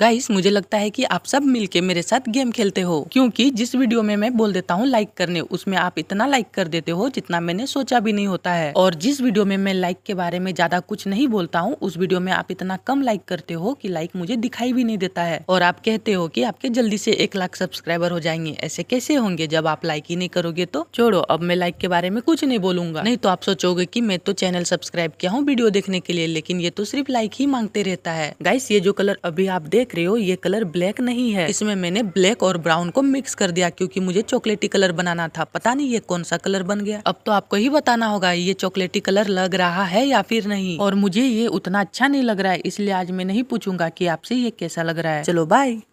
guys मुझे लगता है कि आप सब मिलके मेरे साथ गेम खेलते हो क्योंकि जिस वीडियो में मैं बोल देता हूँ लाइक करने उसमें आप इतना लाइक कर देते हो जितना मैंने सोचा भी नहीं होता है और जिस वीडियो में मैं लाइक के बारे में ज्यादा कुछ नहीं बोलता हूँ उस वीडियो में आप इतना कम लाइक करते हो की लाइक मुझे दिखाई भी नहीं देता है और आप कहते हो की आपके जल्दी से एक लाख सब्सक्राइबर हो जाएंगे ऐसे कैसे होंगे जब आप लाइक ही नहीं करोगे तो छोड़ो अब मैं लाइक के बारे में कुछ नहीं बोलूंगा नहीं तो आप सोचोगे की मैं तो चैनल सब्सक्राइब किया हूँ वीडियो देखने के लिए लेकिन ये तो सिर्फ लाइक ही मांगते रहता है गाइस ये जो कलर अभी आप देख देख रहे हो ये कलर ब्लैक नहीं है इसमें मैंने ब्लैक और ब्राउन को मिक्स कर दिया क्योंकि मुझे चॉकलेटी कलर बनाना था पता नहीं ये कौन सा कलर बन गया अब तो आपको ही बताना होगा ये चॉकलेटी कलर लग रहा है या फिर नहीं और मुझे ये उतना अच्छा नहीं लग रहा है इसलिए आज मैं नहीं पूछूंगा की आपसे ये कैसा लग रहा है चलो बाय